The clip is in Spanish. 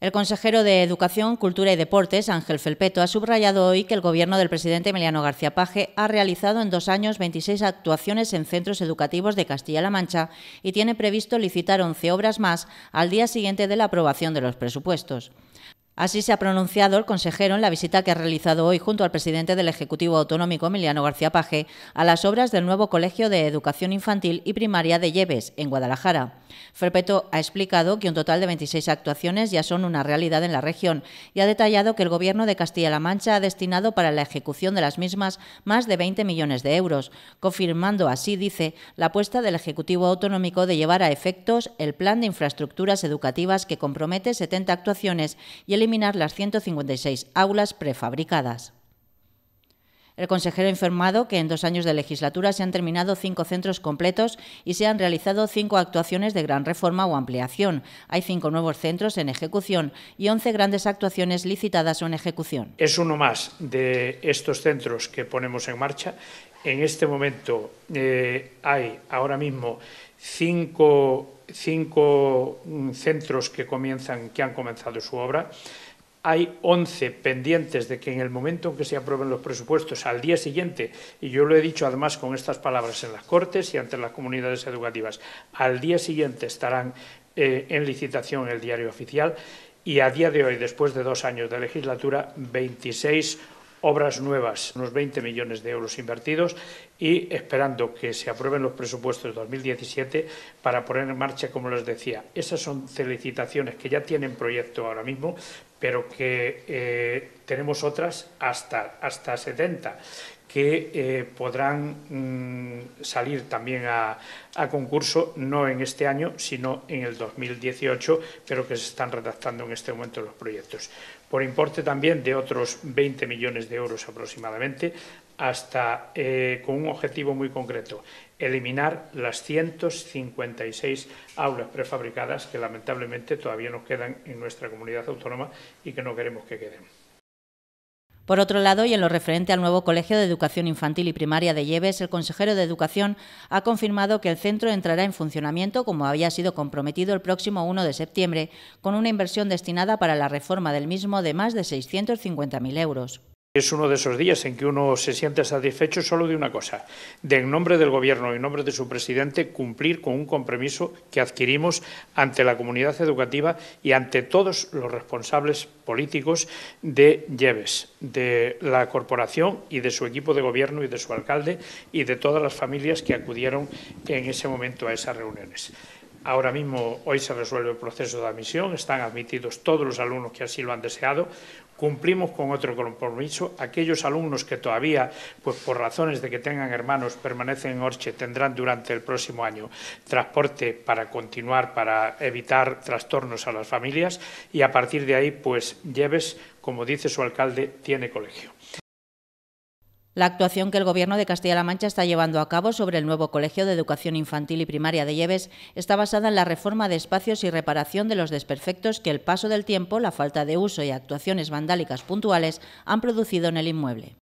El consejero de Educación, Cultura y Deportes, Ángel Felpeto, ha subrayado hoy que el gobierno del presidente Emiliano García Page ha realizado en dos años 26 actuaciones en centros educativos de Castilla-La Mancha y tiene previsto licitar 11 obras más al día siguiente de la aprobación de los presupuestos. Así se ha pronunciado el consejero en la visita que ha realizado hoy junto al presidente del Ejecutivo Autonómico, Emiliano García Paje, a las obras del nuevo Colegio de Educación Infantil y Primaria de Lleves, en Guadalajara. Ferpeto ha explicado que un total de 26 actuaciones ya son una realidad en la región y ha detallado que el Gobierno de Castilla-La Mancha ha destinado para la ejecución de las mismas más de 20 millones de euros, confirmando así, dice, la apuesta del Ejecutivo Autonómico de llevar a efectos el Plan de Infraestructuras Educativas que compromete 70 actuaciones y el las 156 aulas prefabricadas. El consejero ha informado que en dos años de legislatura se han terminado cinco centros completos y se han realizado cinco actuaciones de gran reforma o ampliación. Hay cinco nuevos centros en ejecución y once grandes actuaciones licitadas o en ejecución. Es uno más de estos centros que ponemos en marcha. En este momento eh, hay ahora mismo cinco cinco mm, centros que, comienzan, que han comenzado su obra. Hay 11 pendientes de que en el momento en que se aprueben los presupuestos, al día siguiente, y yo lo he dicho además con estas palabras en las Cortes y ante las comunidades educativas, al día siguiente estarán eh, en licitación en el diario oficial y a día de hoy, después de dos años de legislatura, 26 obras nuevas, unos 20 millones de euros invertidos y esperando que se aprueben los presupuestos de 2017 para poner en marcha, como les decía, esas son felicitaciones que ya tienen proyecto ahora mismo, pero que eh, tenemos otras hasta, hasta 70 que eh, podrán mm, salir también a, concurso, no en este año, sino en el 2018, pero que se están redactando en este momento los proyectos. Por importe también de otros 20 millones de euros aproximadamente, hasta eh, con un objetivo muy concreto, eliminar las 156 aulas prefabricadas que lamentablemente todavía nos quedan en nuestra comunidad autónoma y que no queremos que queden. Por otro lado, y en lo referente al nuevo Colegio de Educación Infantil y Primaria de Lleves, el consejero de Educación ha confirmado que el centro entrará en funcionamiento, como había sido comprometido, el próximo 1 de septiembre, con una inversión destinada para la reforma del mismo de más de 650.000 euros. Es uno de esos días en que uno se siente satisfecho solo de una cosa, de en nombre del Gobierno y en nombre de su presidente cumplir con un compromiso que adquirimos ante la comunidad educativa y ante todos los responsables políticos de Lleves, de la corporación y de su equipo de gobierno y de su alcalde y de todas las familias que acudieron en ese momento a esas reuniones. Ahora mismo, hoy se resuelve el proceso de admisión, están admitidos todos los alumnos que así lo han deseado. Cumplimos con otro compromiso. Aquellos alumnos que todavía, pues por razones de que tengan hermanos, permanecen en Orche, tendrán durante el próximo año transporte para continuar, para evitar trastornos a las familias y a partir de ahí, pues Lleves, como dice su alcalde, tiene colegio. La actuación que el Gobierno de Castilla-La Mancha está llevando a cabo sobre el nuevo Colegio de Educación Infantil y Primaria de Lleves está basada en la reforma de espacios y reparación de los desperfectos que el paso del tiempo, la falta de uso y actuaciones vandálicas puntuales han producido en el inmueble.